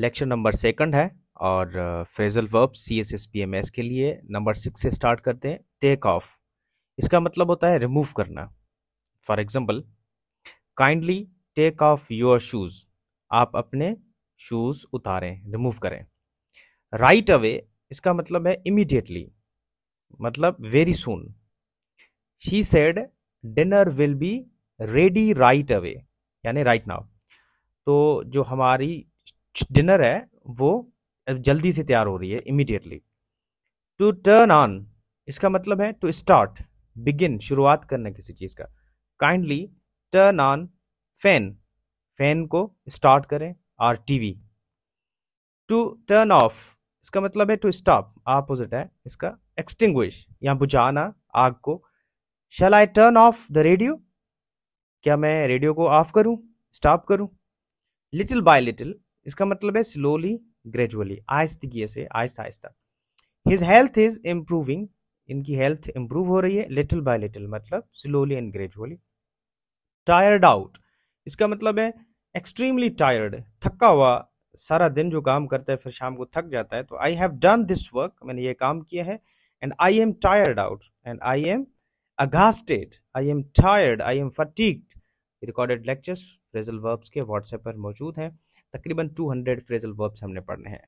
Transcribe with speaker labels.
Speaker 1: lecture number second है और phrasal verb C S S P M S के लिए नंबर सिक्स से स्टार्ट करते हैं टेक ऑफ इसका मतलब होता है रिमूव करना for example kindly take off your shoes आप अपने शूज़ उतारें रिमूव करें राइट right अवे इसका मतलब है इमीडिएटली मतलब very soon she said dinner will be ready right away यानी राइट नाउ तो जो हमारी डिनर है वो जल्दी से तैयार हो रही है इमिडिएटली टू टर्न ऑन इसका मतलब है टू स्टार्ट बिगिन शुरुआत करना किसी चीज़ का kindly turn on fan fan को स्टार्ट करें और टीवी टू टर्न ऑफ इसका मतलब है टू स्टॉप ऑपोजिट है इसका एक्सटिंग या बुझाना आग को shall I turn off the radio क्या मैं रेडियो को ऑफ करूं स्टॉप करूं लिटिल बाय लिटिल इसका मतलब है स्लोली ग्रेजुअली आहिस्तगी से आहिस्ता आहिस्ता हिज हेल्थ इज इम्प्रूविंग इनकी हेल्थ इंप्रूव हो रही है लिटिल बाय लिटिल मतलब slowly and gradually tired out इसका मतलब है एक्सट्रीमली टायर्ड थका हुआ सारा दिन जो काम करता है फिर शाम को थक जाता है तो I have done this work मैंने ये काम किया है and I am tired out and I am exhausted I am tired I am fatigued recorded lectures phrasal verbs के व्हाट्सएप पर मौजूद हैं तकरीबन 200 फ्रेजल वर्ब्स हमने पढ़ने हैं